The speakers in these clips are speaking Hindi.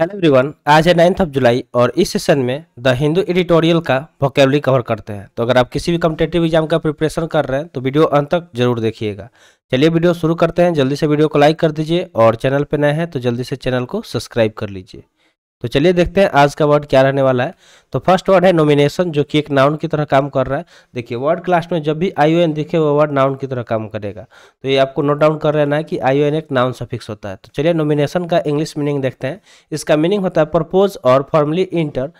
हेलो एवरीवन आज है नाइन्थ ऑफ जुलाई और इस सेशन में द हिंदू एडिटोरियल का वोकेबली कवर करते हैं तो अगर आप किसी भी कम्पिटेटिव एग्जाम का प्रिपरेशन कर रहे हैं तो वीडियो अंत तक जरूर देखिएगा चलिए वीडियो शुरू करते हैं जल्दी से वीडियो को लाइक कर दीजिए और चैनल पर नए हैं तो जल्दी से चैनल को सब्सक्राइब कर लीजिए तो चलिए देखते हैं आज का वर्ड क्या रहने वाला है तो फर्स्ट वर्ड है नॉमिनेशन जो कि एक नाउन की तरह काम कर रहा है देखिए वर्ड क्लास में जब भी आई ओ एन दिखे वो वर्ड नाउन की तरह काम करेगा तो ये आपको नोट डाउन कर रहना है कि आई ओ एन एक नाउन सफिक्स होता है तो चलिए नॉमिनेशन का इंग्लिश मीनिंग देखते हैं इसका मीनिंग होता है propose or formally enter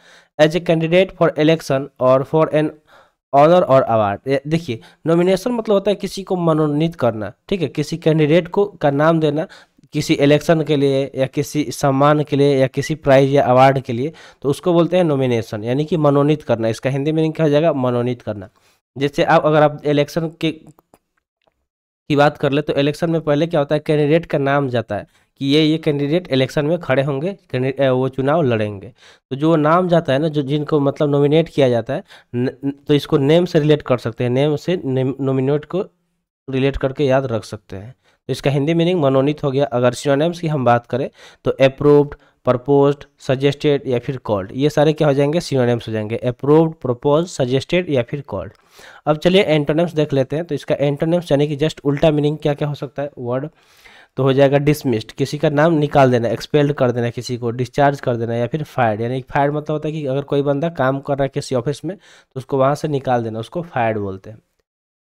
as a candidate for election or for an honour or award देखिए नॉमिनेशन मतलब होता है किसी को मनोनीत करना ठीक है किसी कैंडिडेट को का नाम देना किसी इलेक्शन के लिए या किसी सम्मान के लिए या किसी प्राइज या अवार्ड के लिए तो उसको बोलते हैं नोमिनेशन यानी कि मनोनीत करना इसका हिंदी मीनिंग कहा जाएगा मनोनीत करना जैसे आप अगर आप इलेक्शन के की बात कर ले तो इलेक्शन में पहले क्या होता है कैंडिडेट का नाम जाता है कि ये ये कैंडिडेट इलेक्शन में खड़े होंगे वो चुनाव लड़ेंगे तो जो नाम जाता है ना जो जिनको मतलब नॉमिनेट किया जाता है न, तो इसको नेम से रिलेट कर सकते हैं नेम से नॉमिनेट को रिलेट करके याद रख सकते हैं इसका हिंदी मीनिंग मनोनीत हो गया अगर सिनोनिम्स की हम बात करें तो अप्रूव्ड प्रपोज्ड सजेस्टेड या फिर कॉल्ड ये सारे क्या हो जाएंगे सिनोनिम्स हो जाएंगे अप्रूव्ड प्रपोज सजेस्टेड या फिर कॉल्ड अब चलिए एंटोनिम्स देख लेते हैं तो इसका एंटोनिम्स यानी कि जस्ट उल्टा मीनिंग क्या क्या हो सकता है वर्ड तो हो जाएगा डिसमिस्ड किसी का नाम निकाल देना एक्सपेल्ड कर देना किसी को डिस्चार्ज कर देना या फिर फायर्ड यानी फायर्ड मतलब होता है कि अगर कोई बंदा काम कर रहा है किसी ऑफिस में तो उसको वहाँ से निकाल देना उसको फायर्ड बोलते हैं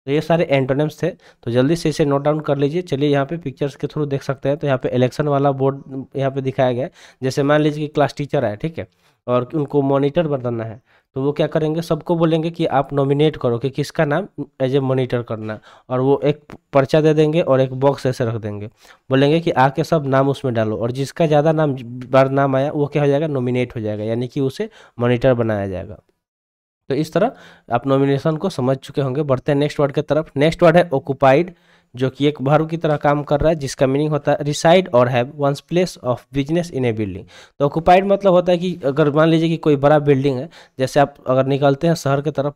तो ये सारे एंटोनम्स थे तो जल्दी से इसे नोट डाउन कर लीजिए चलिए यहाँ पे पिक्चर्स के थ्रू देख सकते हैं तो यहाँ पे इलेक्शन वाला बोर्ड यहाँ पे दिखाया गया है जैसे मान लीजिए कि क्लास टीचर है ठीक है और उनको मॉनिटर बनाना है तो वो क्या करेंगे सबको बोलेंगे कि आप नॉमिनेट करो कि किसका नाम एज ए मोनिटर करना और वो एक पर्चा दे देंगे और एक बॉक्स ऐसे रख देंगे बोलेंगे कि आके सब नाम उसमें डालो और जिसका ज़्यादा नाम बार नाम आया वो क्या हो जाएगा नॉमिनेट हो जाएगा यानी कि उसे मोनिटर बनाया जाएगा तो इस तरह आप नॉमिनेशन को समझ चुके होंगे बढ़ते हैं नेक्स्ट वर्ड की तरफ नेक्स्ट वर्ड है ऑक्युपाइड जो कि एक भर्व की तरह काम कर रहा है जिसका मीनिंग होता है reside or have one's place of business in a building तो ऑक्यूपाइड मतलब होता है कि अगर मान लीजिए कि कोई बड़ा बिल्डिंग है जैसे आप अगर निकलते हैं शहर की तरफ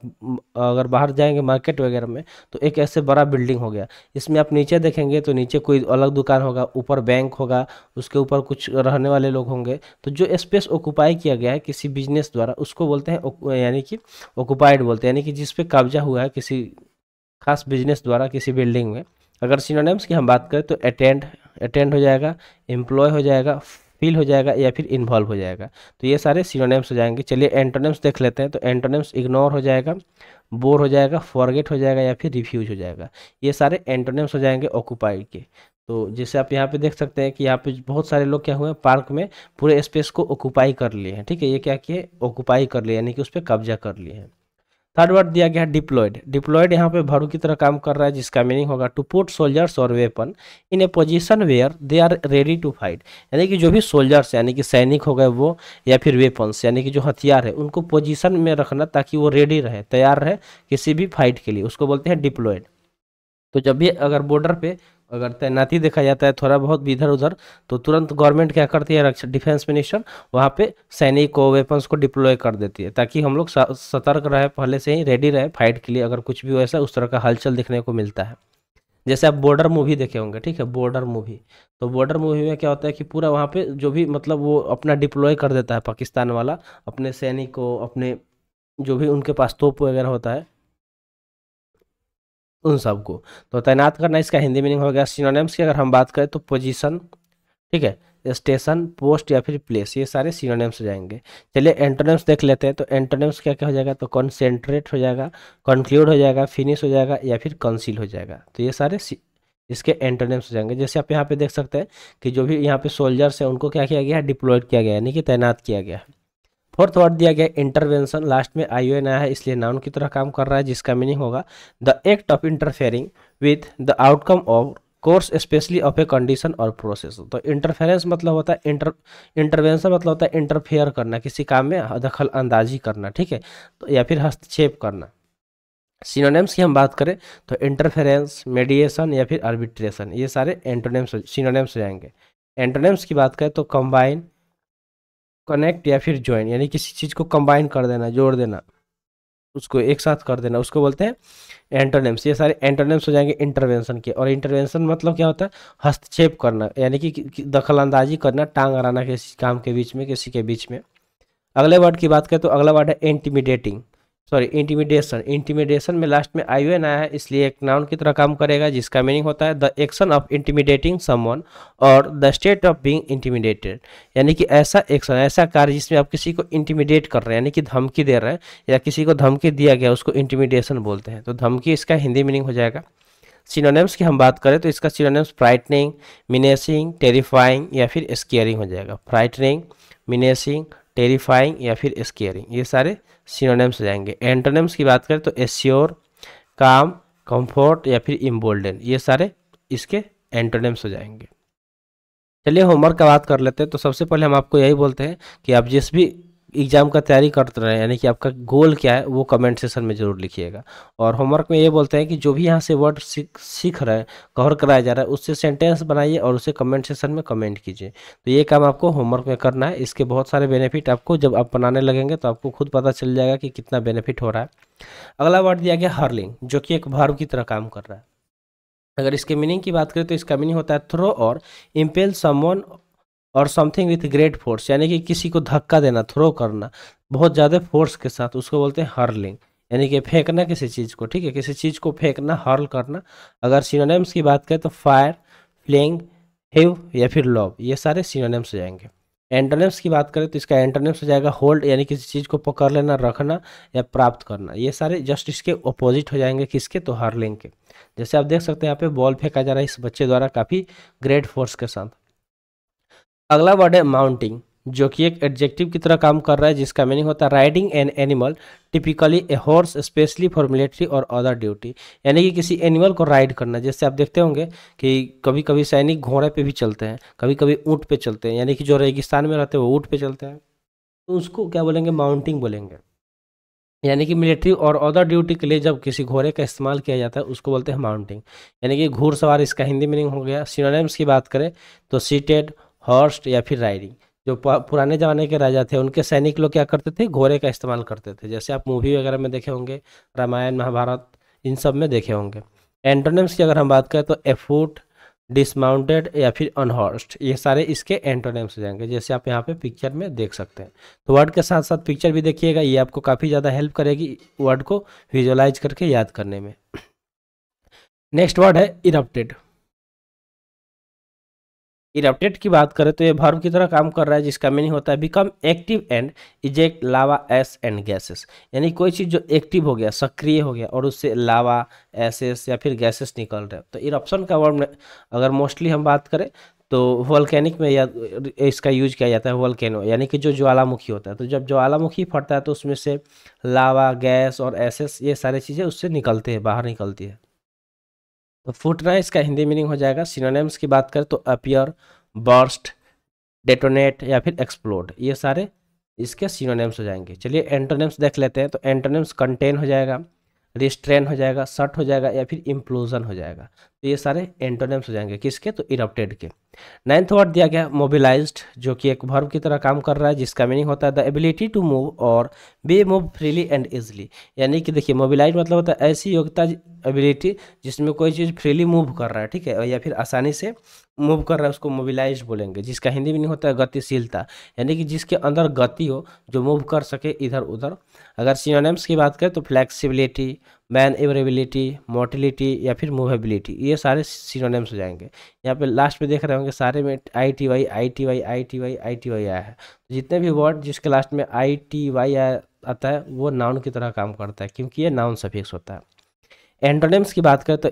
अगर बाहर जाएंगे मार्केट वगैरह में तो एक ऐसे बड़ा बिल्डिंग हो गया इसमें आप नीचे देखेंगे तो नीचे कोई अलग दुकान होगा ऊपर बैंक होगा उसके ऊपर कुछ रहने वाले लोग होंगे तो जो स्पेस ऑक्यूपाई किया गया है किसी बिजनेस द्वारा उसको बोलते हैं यानी कि ऑक्यूपाइड बोलते हैं यानी कि जिस कब्जा हुआ है किसी खास बिजनेस द्वारा किसी बिल्डिंग में अगर सिनोनिम्स की हम बात करें तो अटेंड अटेंड हो जाएगा एम्प्लॉय हो जाएगा फील हो जाएगा या फिर इन्वॉल्व हो जाएगा तो ये सारे सिनोनिम्स हो जाएंगे चलिए एंटोनिम्स देख लेते हैं तो एंटोनिम्स इग्नोर हो जाएगा बोर हो जाएगा फॉरगेट हो जाएगा या फिर रिफ्यूज हो जाएगा ये सारे एंटोनिम्स हो जाएंगे ऑक्यूपाइड के तो जैसे आप यहाँ पे देख सकते हैं कि यहाँ पे बहुत सारे लोग क्या हुए हैं पार्क में पूरे स्पेस को ऑक्यूपाई कर लिए हैं ठीक है ये क्या किए ऑक्यूपाई कर लिए यानी कि उस पर कब्जा कर लिए हैं थर्ड वर्ड दिया गया है डिप्लॉयड डिप्लॉयड यहाँ पे भरू की तरह काम कर रहा है जिसका मीनिंग होगा to put soldiers or weapon in a position where they are ready to fight यानी कि जो भी सोल्जर्स यानी कि सैनिक हो गए वो या फिर वेपन्स यानी कि जो हथियार है उनको पोजिशन में रखना ताकि वो रेडी रहे तैयार रहे किसी भी फाइट के लिए उसको बोलते हैं डिप्लॉयड तो जब भी अगर बॉर्डर पे अगर तैनाती देखा जाता है थोड़ा बहुत भी इधर उधर तो तुरंत गवर्नमेंट क्या करती है रक्षा डिफेंस मिनिस्टर वहाँ पे सैनिक को वेपन्स को डिप्लॉय कर देती है ताकि हम लोग सतर्क रहे पहले से ही रेडी रहे फाइट के लिए अगर कुछ भी वैसा उस तरह का हलचल देखने को मिलता है जैसे आप बॉर्डर मूवी देखे होंगे ठीक है बॉर्डर मूवी तो बॉर्डर मूवी में क्या होता है कि पूरा वहाँ पर जो भी मतलब वो अपना डिप्लॉय कर देता है पाकिस्तान वाला अपने सैनिक को अपने जो भी उनके पास तोप वगैरह होता है उन सबको तो तैनात करना इसका हिंदी मीनिंग हो गया सिनोनिम्स की अगर हम बात करें तो पोजिशन ठीक है स्टेशन पोस्ट या फिर प्लेस ये सारे सीनोनेम्स हो जाएंगे चलिए एंटोनेम्स देख लेते हैं तो एंटोनेम्स क्या क्या हो जाएगा तो कॉन्सेंट्रेट हो जाएगा कंक्लूड हो जाएगा फिनिश हो जाएगा या फिर कंसील हो जाएगा तो ये सारे इसके एंटोनेम्स हो जाएंगे जैसे आप यहाँ पे देख सकते हैं कि जो भी यहाँ पे सोल्जर्स हैं उनको क्या किया गया है डिप्लॉयड किया गया यानी कि तैनात किया गया है फोर्थ वर्ड दिया गया इंटरवेंशन लास्ट में आई एन आया है इसलिए नाउन की तरह काम कर रहा है जिसका मीनिंग होगा the act of interfering with the outcome of course especially of a condition or process तो इंटरफेरेंस मतलब होता है इंटर इंटरवेंशन मतलब होता है इंटरफेयर करना किसी काम में दखल अंदाजी करना ठीक है तो या फिर हस्तक्षेप करना सिनोनेम्स की हम बात करें तो इंटरफेरेंस मेडिएशन या फिर आर्बिट्रेशन ये सारे एंटोनेम्स सिनोनेम्स रहेंगे एंटोनेम्स की बात करें तो कंबाइन कनेक्ट या फिर ज्वाइन यानी किसी चीज़ को कंबाइन कर देना जोड़ देना उसको एक साथ कर देना उसको बोलते हैं एंटोनेम्स ये सारे एंटोनेम्स हो जाएंगे इंटरवेंशन के और इंटरवेंशन मतलब क्या होता है हस्तक्षेप करना यानी कि दखल अंदाजी करना टांग हराना किसी काम के बीच में किसी के बीच में अगले वर्ड की बात करें तो अगला वर्ड है इंटीमिडेटिंग सॉरी इंटीमिडिएशन इंटीमिडिएशन में लास्ट में आई एन आया है इसलिए एक नाउन की तरह काम करेगा जिसका मीनिंग होता है the action of intimidating someone or the state of being intimidated यानी कि ऐसा एक्शन ऐसा कार्य जिसमें आप किसी को इंटीमिडेट कर रहे हैं यानी कि धमकी दे रहे हैं या किसी को धमकी दिया गया उसको इंटीमिडिएशन बोलते हैं तो धमकी इसका हिंदी मीनिंग हो जाएगा सिनोनेम्स की हम बात करें तो इसका सिनोनेम्स फ्राइटनिंग मिनेसिंग टेरीफाइंग या फिर स्केयरिंग हो जाएगा फ्राइटनिंग मिनेसिंग टेरीफाइंग या फिर स्केयरिंग ये सारे सीनोनेम्स हो जाएंगे एंटोनेम्स की बात करें तो एश्योर काम कंफर्ट या फिर इम्बोल्डन ये सारे इसके एंटोनेम्स हो जाएंगे चलिए होमवर्क का बात कर लेते हैं तो सबसे पहले हम आपको यही बोलते हैं कि आप जिस भी एग्ज़ाम का तैयारी कर तो रहे हैं यानी कि आपका गोल क्या है वो कमेंट सेशन में ज़रूर लिखिएगा और होमवर्क में ये बोलते हैं कि जो भी यहाँ से वर्ड सीख सीख रहे हैं कवर कराया जा रहा है उससे सेंटेंस बनाइए और उसे कमेंट सेशन में कमेंट कीजिए तो ये काम आपको होमवर्क में करना है इसके बहुत सारे बेनिफिट आपको जब आप बनाने लगेंगे तो आपको खुद पता चल जाएगा कि कितना बेनिफिट हो रहा है अगला वर्ड दिया गया हर्लिंग जो कि एक भर्व की तरह काम कर रहा है अगर इसके मीनिंग की बात करें तो इसका मीनिंग होता है throw or impel someone or something with great force यानी कि किसी को धक्का देना थ्रो करना बहुत ज़्यादा फोर्स के साथ उसको बोलते हैं हर्लिंग यानी कि फेंकना किसी चीज़ को ठीक है किसी चीज़ को फेंकना हर्ल करना अगर सिनोनेम्स की बात करें तो फायर फ्लिंग हिव या फिर लॉब ये सारे सिनोनेम्स हो जाएंगे एंटोनेम्स की बात करें तो इसका एंटोनेम्स हो जाएगा होल्ड यानी किसी चीज़ को पकड़ लेना रखना या प्राप्त करना ये सारे जस्ट इसके ऑपोजिट हो जाएंगे किसके तो हर्लिंग के जैसे आप देख सकते हैं यहाँ पे बॉल फेंका जा रहा है इस बच्चे द्वारा काफ़ी ग्रेट फोर्स के साथ अगला वर्ड है माउंटिंग जो कि एक एडजेक्टिव की तरह काम कर रहा है जिसका मीनिंग होता है riding an animal typically a horse especially for military or other duty यानी कि किसी एनिमल को राइड करना जैसे आप देखते होंगे कि कभी कभी सैनिक घोड़े पे भी चलते हैं कभी कभी ऊँट पे चलते हैं यानी कि जो रेगिस्तान में रहते हैं वो ऊँट पे चलते हैं तो उसको क्या बोलेंगे माउंटिंग बोलेंगे यानी कि मिलिट्री और अदर ड्यूटी के लिए जब किसी घोड़े का इस्तेमाल किया जाता है उसको बोलते हैं माउंटिंग यानी कि घोड़सवार इसका हिंदी मीनिंग हो गया सीनोनेम्स की बात करें तो सीटेड हॉर्स्ट या फिर राइडिंग जो पुराने ज़माने के राजा थे उनके सैनिक लोग क्या करते थे घोड़े का इस्तेमाल करते थे जैसे आप मूवी वगैरह में देखे होंगे रामायण महाभारत इन सब में देखे होंगे एंटोनिम्स की अगर हम बात करें तो एफूट डिसमाउंटेड या फिर अनहॉर्स्ट ये सारे इसके एंटोनिम्स हो जाएंगे जैसे आप यहाँ पे पिक्चर में देख सकते हैं तो वर्ड के साथ साथ पिक्चर भी देखिएगा ये आपको काफ़ी ज़्यादा हेल्प करेगी वर्ड को विजुअलाइज करके याद करने में नेक्स्ट वर्ड है इरप्टेड इरप्टेट की बात करें तो ये भर्व की तरह काम कर रहा है जिसका मीनिंग होता है become active and eject lava ash and gases यानी कोई चीज़ जो एक्टिव हो गया सक्रिय हो गया और उससे लावा एसेस या फिर गैसेस निकल रहे तो इरप्शन का वर्ड अगर मोस्टली हम बात करें तो वॉलकैनिक में या इसका यूज किया जाता है वॉलकैनो यानी कि जो ज्वालामुखी होता है तो जब ज्वालामुखी फटता है तो उसमें से लावा गैस और एसेस ये सारी चीज़ें उससे निकलते हैं बाहर निकलती है तो फुटना इसका हिंदी मीनिंग हो जाएगा सिनोनिम्स की बात करें तो अपियर बर्स्ट डेटोनेट या फिर एक्सप्लोड ये सारे इसके सिनोनिम्स हो जाएंगे चलिए एंटोनिम्स देख लेते हैं तो एंटोनिम्स कंटेन हो जाएगा रिस्ट्रेन हो जाएगा शर्ट हो जाएगा या फिर इम्प्लोजन हो जाएगा तो ये सारे एंटोनिम्स हो जाएंगे किसके तो इरप्टेड के नाइन्थ वर्ड दिया गया मोबिलाइज्ड जो कि एक वर्ब की तरह काम कर रहा है जिसका मीनिंग होता है the ability to move or be moved freely and easily यानी कि देखिए मोबिलाइज मतलब होता है ऐसी योग्यता एबिलिटी जिसमें कोई चीज़ फ्रीली मूव कर रहा है ठीक है या फिर आसानी से मूव कर रहा है उसको मोबिलाइज बोलेंगे जिसका हिंदी मीनिंग होता है गतिशीलता यानी कि जिसके अंदर गति हो जो मूव कर सके इधर उधर अगर सीनोनेम्स की बात करें तो फ्लैक्सीबिलिटी एवरेबिलिटी मोटिलिटी या फिर मूवेबिलिटी ये सारे सिनोनिम्स हो जाएंगे यहाँ पे लास्ट में देख रहे होंगे सारे में I T Y I T Y I T Y I T Y आया है तो जितने भी वर्ड जिसके लास्ट में आई टी वाई आता है वो नाउन की तरह काम करता है क्योंकि ये नाउन सफिक्स होता है एंड्रोनेम्स की बात करें तो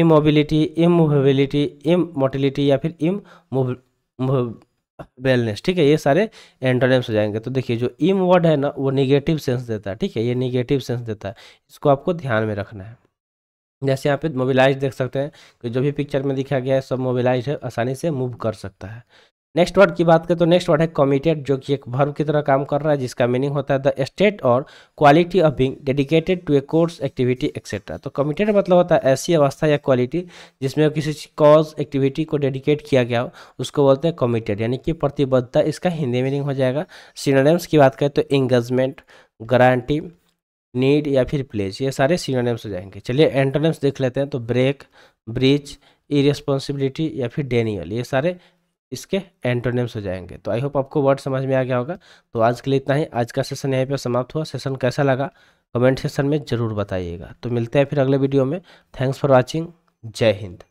इमोबिलिटी इमूवेबिलिटी इम मोटिलिटी या फिर इम वेलनेस ठीक है ये सारे एंटोनेम्स हो जाएंगे तो देखिए जो इम वर्ड है ना वो निगेटिव सेंस देता है ठीक है ये निगेटिव सेंस देता है इसको आपको ध्यान में रखना है जैसे यहाँ पे मोबिलाइज देख सकते हैं कि जो भी पिक्चर में दिखाया गया है सब मोबिलाइज है आसानी से मूव कर सकता है नेक्स्ट वर्ड की बात करें तो नेक्स्ट वर्ड है कमिटेड जो कि एक भर्व की तरह काम कर रहा है जिसका मीनिंग होता है the state or quality of being dedicated to a cause activity etcetera तो कमिटेड मतलब होता है ऐसी अवस्था या क्वालिटी जिसमें किसी कॉज एक्टिविटी को डेडिकेट किया गया हो उसको बोलते हैं कमिटेड यानी कि प्रतिबद्धता इसका हिंदी मीनिंग हो जाएगा सीनोनेम्स की बात करें तो एंगेजमेंट गारंटी नीड या फिर प्लेज ये सारे सीनोनेम्स हो जाएंगे चलिए एंटोनेम्स देख लेते हैं तो ब्रेक ब्रिज रिस्पॉन्सिबिलिटी या फिर डेनियल ये सारे इसके एंटोनिम्स हो जाएंगे तो आई होप आपको वर्ड समझ में आ गया होगा तो आज के लिए इतना ही आज का सेशन यहीं पर समाप्त हुआ सेशन कैसा लगा कमेंट सेशन में ज़रूर बताइएगा तो मिलते हैं फिर अगले वीडियो में थैंक्स फॉर वॉचिंग जय हिंद